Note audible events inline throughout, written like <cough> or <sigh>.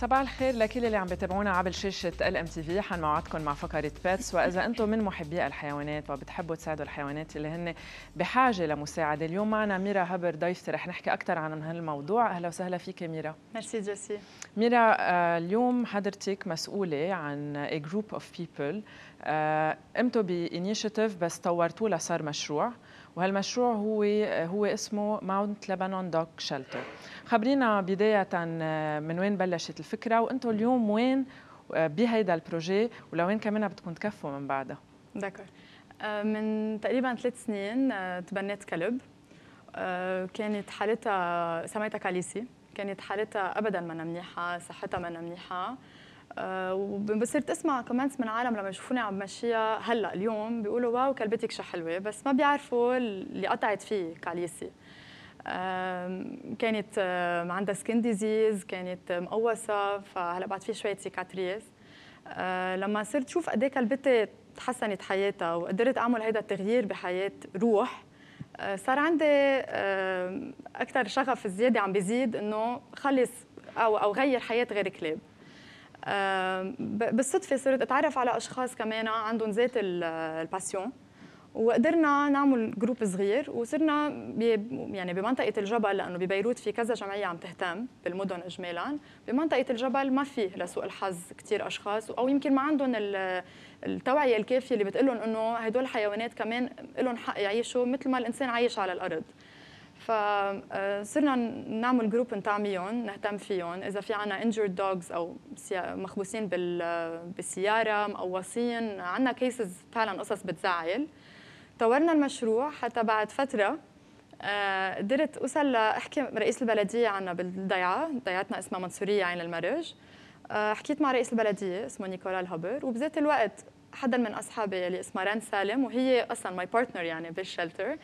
صباح الخير لكل اللي عم بتابعونا عبر شاشة ال ام تي في حنوعدكم مع فقرة باتس وإذا أنتم من محبي الحيوانات وبتحبوا تساعدوا الحيوانات اللي هن بحاجة لمساعدة اليوم معنا ميرا هبر ضيفتي رح نحكي أكثر عن هالموضوع أهلا وسهلا فيك ميرا ميرسي جيسي ميرا آه، اليوم حضرتك مسؤولة عن a group of people قمتوا آه، بإنيشيتيف بس طورتوه لصار مشروع وهالمشروع هو هو اسمه ماونت لبنان دوك شيلتر خبرينا بداية آه، من وين بلشت الفكرة وانتم اليوم وين آه، بهيدا البروجي ولوين كمان بدكم تكفوا من بعدها دكر آه، من تقريبا ثلاث سنين تبنيت كلب كانت حالتها سميتها كاليسي كانت حالتها ابدا ما منيحه صحتها ما منيحه آه، وبصير تسمع كومنتس من عالم لما يشوفوني عم مشيها هلا اليوم بيقولوا واو كلبتك شو حلوه بس ما بيعرفوا اللي قطعت فيه كاليسي كانت عندها سكين ديزيز كانت مقوسه فهلا بعد في شويه سيكاتريز آه، لما صرت شوف قد ايه كلبتي تحسنت حياتها وقدرت اعمل هيدا التغيير بحياه روح آه، صار عندي اكثر شغف زياده عم بيزيد انه خلص او او غير حياه غير كلاب آه، بالصدفه صرت اتعرف على اشخاص كمان عندهم ذات الباسيون وقدرنا نعمل جروب صغير وصرنا يعني بمنطقه الجبل لانه ببيروت في كذا جمعيه عم تهتم بالمدن اجمالا بمنطقه الجبل ما في لسوء الحظ كثير اشخاص او يمكن ما عندهم التوعيه الكافيه اللي بتقول لهم انه هدول الحيوانات كمان لهم حق يعيشوا مثل ما الانسان عايش على الارض فصرنا آه، نعمل جروب ميون نهتم فيهم اذا في عنا انجرد دوجز او مخبوسين بالسياره مقوصين عنا كيسز فعلا قصص بتزعل طورنا المشروع حتى بعد فتره آه، قدرت اوصل لاحكي رئيس البلديه عنا بالضيعه ضيعتنا اسمها منصوريه عين المرج آه، حكيت مع رئيس البلديه اسمه نيكولا الهبر وبذات الوقت حدا من اصحابي اللي اسمها ران سالم وهي اصلا ماي بارتنر يعني بالشلتر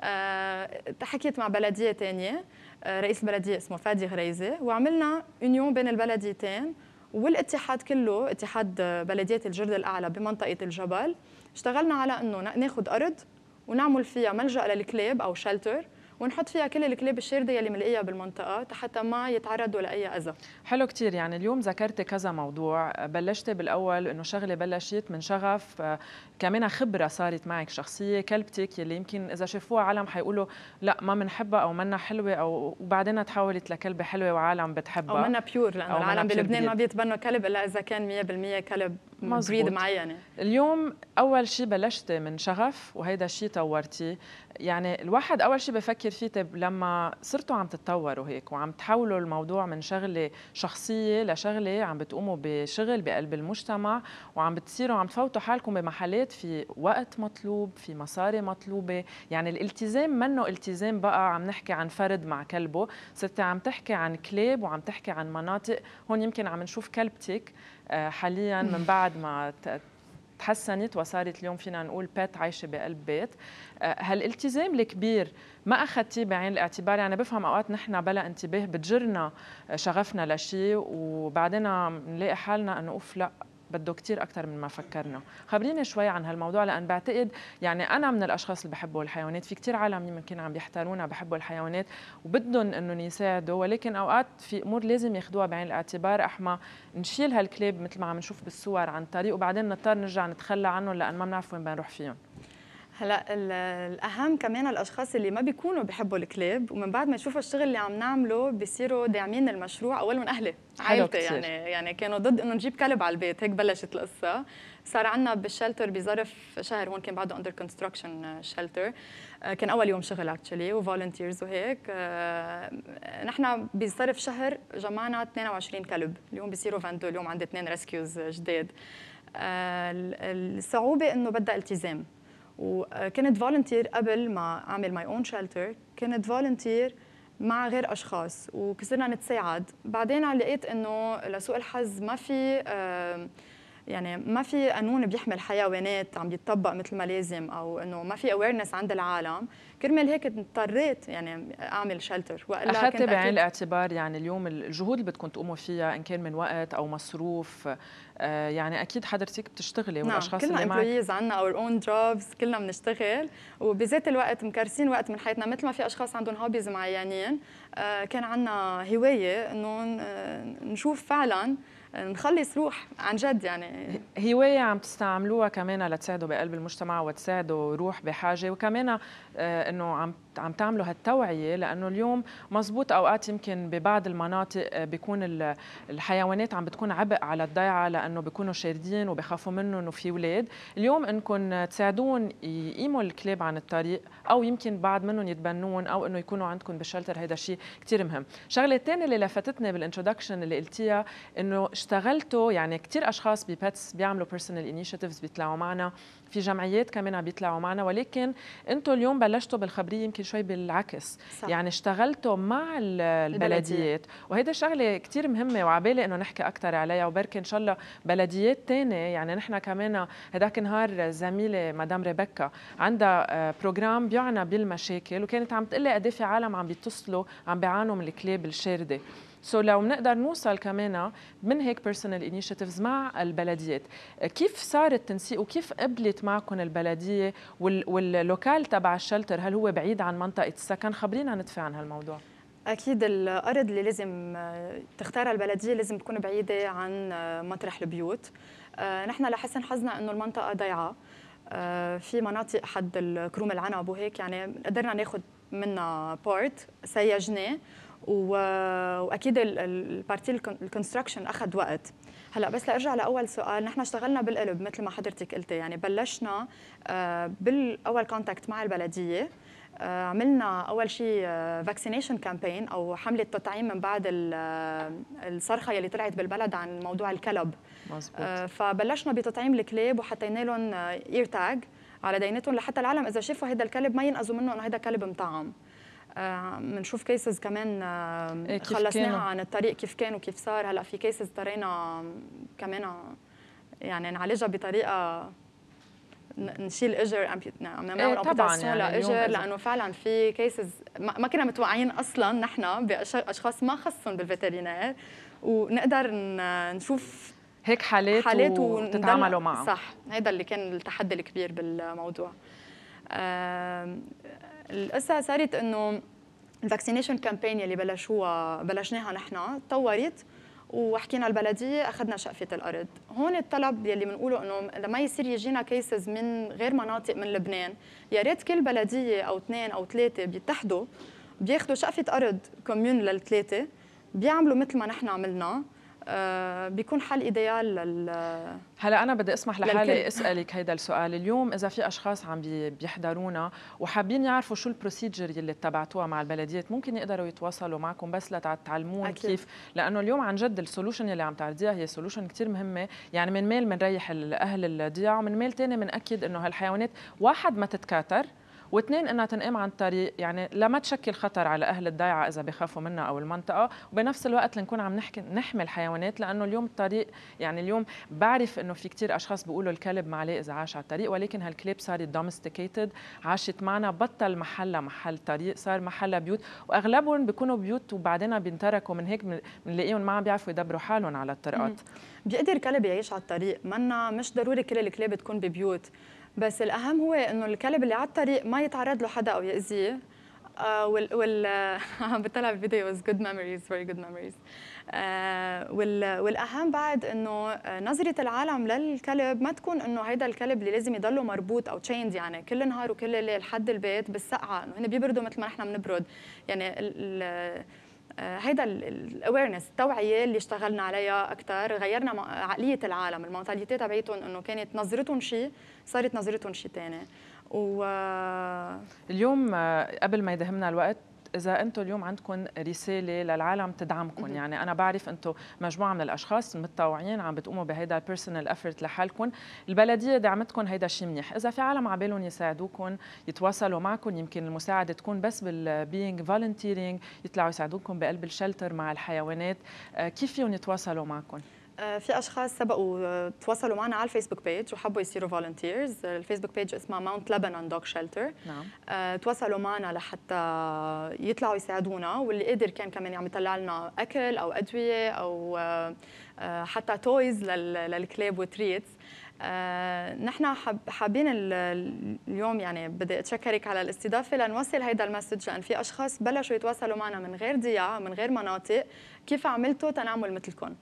آه، حكيت مع بلديه تانية آه، رئيس البلديه اسمه فادي غريزه وعملنا يونيون بين البلديتين والاتحاد كله اتحاد بلدية الجرد الاعلى بمنطقه الجبل اشتغلنا على انه ناخد ارض ونعمل فيها ملجا للكلاب او شلتر ونحط فيها كل الكلاب الشارده يلي ملاقيها بالمنطقه حتى ما يتعرضوا لاي اذى حلو كثير يعني اليوم ذكرتي كذا موضوع بلشتي بالاول انه شغله بلشت من شغف آه، كمان خبره صارت معك شخصيه كلبتك يلي يمكن اذا شافوها عالم حيقولوا لا ما بنحبها او منا حلوه او وبعدين تحولت لكلبه حلوه وعالم بتحبها او منا بيور لانه العالم بلبنان ما بيتبنوا كلب الا اذا كان 100% كلب بريد معينه اليوم اول شيء بلشت من شغف وهيدا الشيء طورتيه يعني الواحد اول شيء بفكر فيه طيب لما صرتوا عم تتطوروا هيك وعم تحولوا الموضوع من شغله شخصيه لشغله عم بتقوموا بشغل بقلب المجتمع وعم بتصيروا عم تفوتوا حالكم بمحلات في وقت مطلوب في مصاري مطلوبه يعني الالتزام منه التزام بقى عم نحكي عن فرد مع كلبه صرت عم تحكي عن كلاب وعم تحكي عن مناطق هون يمكن عم نشوف كلبتك آه، حاليا من بعد ما تحسنت وصارت اليوم فينا نقول بيت عايشه بقلب بيت آه، هالالتزام الكبير ما اخذتيه بعين الاعتبار يعني بفهم اوقات نحن بلا انتباه بتجرنا شغفنا لشيء وبعدين نلاقي حالنا انه اوف لا بده كثير اكثر من ما فكرنا خبريني شوي عن هالموضوع لان بعتقد يعني انا من الاشخاص اللي بحبوا الحيوانات في كثير عالم يمكن عم يحتارونا بحبوا الحيوانات وبدهم انهم يساعدوا ولكن اوقات في امور لازم ياخذوها بعين الاعتبار احما نشيل هالكلاب مثل ما عم نشوف بالصور عن طريق وبعدين نضطر نرجع نتخلى عنهم لان ما بنعرف وين بنروح فيهم هلا الاهم كمان الاشخاص اللي ما بيكونوا بحبوا الكلاب ومن بعد ما يشوفوا الشغل اللي عم نعمله بصيروا داعمين المشروع اول من اهلي عائلتي يعني يعني كانوا ضد انه نجيب كلب على البيت هيك بلشت القصه صار عندنا بالشلتر بظرف شهر هون كان بعده اندر كونستراكشن شلتر كان اول يوم شغل اكشلي وفولنتيرز وهيك آه، نحن بظرف شهر جمعنا 22 كلب اليوم بصيروا فاندو اليوم عندي اثنين ريسكيوز جداد آه، الصعوبه انه بدها التزام وكنت فولنتير قبل ما اعمل ماي اون شيلتر كنت فولنتير مع غير اشخاص وكسرنا نتساعد بعدين لقيت انه لسوء الحظ ما في آه يعني ما في قانون بيحمل حيوانات عم يتطبق مثل ما لازم او انه ما في اويرنس عند العالم كرمال هيك اضطريت يعني اعمل شلتر والا اخذت بعين الاعتبار يعني اليوم الجهود اللي بدكم تقوموا فيها ان كان من وقت او مصروف آه، يعني اكيد حضرتك بتشتغلي نعم. والاشخاص كلنا اللي امبلويز عندنا اور اون جوبز كلنا بنشتغل وبذات الوقت مكرسين وقت من حياتنا مثل ما في اشخاص عندهم هوبيز معينين آه، كان عندنا هوايه انه آه، نشوف فعلا نخلص روح عن جد يعني هواية عم تستعملوها كمان لتساعدوا بقلب المجتمع وتساعدوا روح بحاجة وكمان آه، انه عم عم تعملوا هالتوعيه لانه اليوم مزبوط اوقات يمكن ببعض المناطق آه، بيكون الحيوانات عم بتكون عبء على الضيعه لانه بيكونوا شاردين وبخافوا منهم وفي اولاد اليوم انكم تساعدون يقيموا الكلاب عن الطريق او يمكن بعض منهم يتبنون او انه يكونوا عندكم بالشلتر هذا شيء كثير مهم الشغله الثانيه اللي لفتتني بالانترودكشن اللي قلتيها انه اشتغلتوا يعني كثير اشخاص ببيتس بيعملوا بيرسونال انيشيتيفز بيطلعوا معنا في جمعيات كمان عم بيطلعوا معنا ولكن انتم اليوم بلشتوا بالخبريه يمكن يمكن شوي بالعكس صح. يعني اشتغلتوا مع البلديات وهيدا شغله كثير مهمه وعبالي انه نحكي اكثر عليها وبركي ان شاء الله بلديات تانية يعني نحن كمان هداك نهار زميله مدام ريبيكا عندها آه، بروجرام بيعنى بالمشاكل وكانت عم تقلي قد في عالم عم بيتصلوا عم بيعانوا من الكلاب الشارده سو so لو بنقدر نوصل كمان من هيك بيرسونال انيشيتيفز مع البلديات كيف صار التنسيق وكيف قبلت معكم البلديه واللوكال تبع الشلتر هل هو بعيد عن منطقه السكن خبرينا ندفع عن هالموضوع اكيد الارض اللي لازم تختارها البلديه لازم تكون بعيده عن مطرح البيوت آه، نحن لحسن حظنا انه المنطقه ضيعه آه، في مناطق حد الكروم العنب وهيك يعني قدرنا ناخذ منها بارت سيجناه واكيد البارتي الكونستراكشن اخذ وقت هلا بس لارجع لاول سؤال نحن اشتغلنا بالقلب مثل ما حضرتك قلتي يعني بلشنا آه، بالاول كونتاكت مع البلديه آه، عملنا اول شيء فاكسينيشن آه، كامبين او حمله تطعيم من بعد الصرخه يلي طلعت بالبلد عن موضوع الكلب مزبوط. فبلشنا بتطعيم الكلاب وحطينا لهم اير تاج على دينتهم لحتى العالم اذا شافوا هذا الكلب ما ينقذوا منه انه هذا كلب مطعم بنشوف آه، كيسز كمان آه، إيه، خلصناها عن الطريق كيف كان وكيف صار هلا في كيسز اضطرينا كمان آه، يعني نعالجها بطريقه نشيل اجر عم نعمل إيه، يعني لاجر لانه فعلا في كيسز ما كنا متوقعين اصلا نحن باشخاص ما خصهم بالفيترينير ونقدر نشوف هيك حالات, حالات وتتعاملوا معها صح هذا اللي كان التحدي الكبير بالموضوع القصه صارت انه الفاكسينيشن كامبين اللي بلشوها بلشناها نحن تطورت وحكينا البلديه اخذنا شقفه الارض هون الطلب يلي بنقوله انه لما يصير يجينا كيسز من غير مناطق من لبنان يا ريت كل بلديه او اثنين او ثلاثه بيتحدوا بياخذوا شقفه ارض كوميون للثلاثه بيعملوا مثل ما نحن عملنا آه، بيكون حل ايديال لل هلا انا بدي اسمح لحالي للكل. اسالك هيدا السؤال اليوم اذا في اشخاص عم بيحضرونا وحابين يعرفوا شو البروسيجر يلي اتبعتوها مع البلديات ممكن يقدروا يتواصلوا معكم بس لتعلمون أكيد. كيف لانه اليوم عن جد السولوشن يلي عم تعرضيها هي سولوشن كثير مهمه يعني من ميل بنريح الاهل الضياع ومن ميل ثاني بناكد انه هالحيوانات واحد ما تتكاثر واثنين انها تنقام عن الطريق يعني لما تشكل خطر على اهل الضيعه اذا بخافوا منها او المنطقه وبنفس الوقت لنكون عم نحكي نحمي الحيوانات لانه اليوم الطريق يعني اليوم بعرف انه في كثير اشخاص بيقولوا الكلب ما عليه اذا عاش على الطريق ولكن هالكلاب صارت دومستيكيتد عاشت معنا بطل محلها محل طريق صار محلها بيوت واغلبهم بيكونوا بيوت وبعدين بينتركوا من هيك بنلاقيهم ما عم بيعرفوا يدبروا حالهم على الطرقات بيقدر كلب يعيش على الطريق منا مش ضروري كل الكلاب تكون ببيوت بس الأهم هو إنه الكلب اللي على الطريق ما يتعرض له حدا أو يأذيه آه، وال وال <laughs> عم بطلع بالفيديو was good memories very good memories آه، وال والاهم بعد انه آه، نظره العالم للكلب ما تكون انه هيدا الكلب اللي لازم يضله مربوط او تشيند يعني كل نهار وكل ليل لحد البيت بالسقعه انه هن بيبردوا مثل ما نحن بنبرد يعني ال آه، هيدا الاويرنس التوعيه اللي اشتغلنا عليها اكثر غيرنا عقليه العالم المونتاليتي تبعيتهم انه كانت نظرتهم شيء صارت نظرتهم شيء ثاني و آه، اليوم آه، قبل ما يدهمنا الوقت اذا انتم اليوم عندكم رساله للعالم تدعمكم يعني انا بعرف انتم مجموعه من الاشخاص المتطوعين عم بتقوموا بهيدا البيرسونال افورت لحالكم البلديه دعمتكم هيدا شيء منيح اذا في عالم على بالهم يساعدوكم يتواصلوا معكم يمكن المساعده تكون بس بالبينج فولنتيرينج يطلعوا يساعدوكم بقلب الشلتر مع الحيوانات آه، كيف فيهم يتواصلوا معكم آه، في اشخاص سبقوا آه، تواصلوا معنا على الفيسبوك بيج وحبوا يصيروا فولنتيرز الفيسبوك بيج اسمها ماونت لبنان دوغ شيلتر نعم آه، تواصلوا معنا لحتى يطلعوا يساعدونا واللي قدر كان كمان عم يطلع لنا اكل او ادويه او حتى تويز للكلاب وتريتس نحن حابين اليوم يعني بدي اتشكرك على الاستضافه لنوصل هيدا المسج لان في اشخاص بلشوا يتواصلوا معنا من غير ضياع من غير مناطق كيف عملتوا تنعمل مثلكم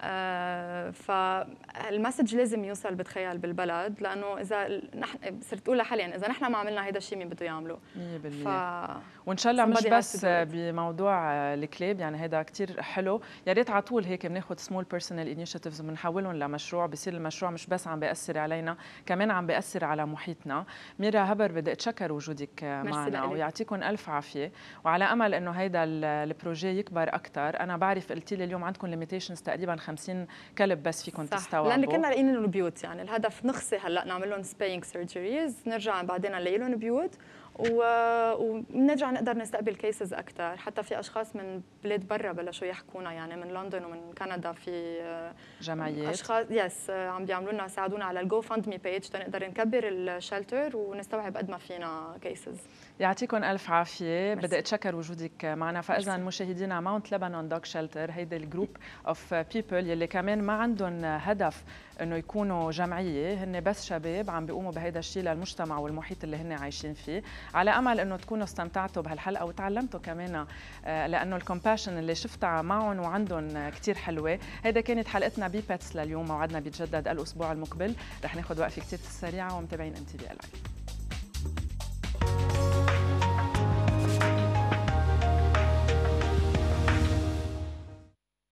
آه، فالمسج لازم يوصل بتخيل بالبلد لانه اذا نحن صرت اقول لحالي يعني اذا نحن ما عملنا هذا الشيء مين بده يعمله 100% ف... وان شاء الله مش بس بموضوع الكلاب يعني هذا كثير حلو يا ريت على طول هيك بناخذ سمول بيرسونال انيشيتيفز وبنحولهم لمشروع بصير المشروع مش بس عم بياثر علينا كمان عم بياثر على محيطنا ميرا هبر بدي اتشكر وجودك معنا ويعطيكم الف عافيه وعلى امل انه هيدا البروجي يكبر اكثر انا بعرف قلتي لي اليوم عندكم ليميتيشنز تقريبا 50 كلب بس فيكم تستوعبوا لان كنا لاقيين لهم بيوت يعني الهدف نخسي هلا نعمل لهم سبينج سيرجريز نرجع بعدين نلاقي لهم بيوت و... ونرجع نقدر نستقبل كيسز اكثر حتى في اشخاص من بلاد برا بلشوا يحكونا يعني من لندن ومن كندا في آه، جمعيات اشخاص يس آه، عم بيعملوا لنا ساعدونا على الجو فاند مي بيج تنقدر نكبر الشلتر ونستوعب قد ما فينا كيسز يعطيكم ألف عافية بدي أتشكر وجودك معنا فإذا مشاهدينا ماونت لبنان دوك شيلتر هيدا الجروب أوف آه، بيبل يلي كمان ما عندهم هدف انه يكونوا جمعيه هن بس شباب عم بيقوموا بهيدا الشيء للمجتمع والمحيط اللي هن عايشين فيه على امل انه تكونوا استمتعتوا بهالحلقه وتعلمتوا كمان آه، لانه الكومباشن اللي شفتها معهم وعندهم كثير حلوه هيدا كانت حلقتنا بي بيتس لليوم موعدنا بيتجدد الاسبوع المقبل رح ناخذ وقفه كثير سريعه ومتابعين ام تي في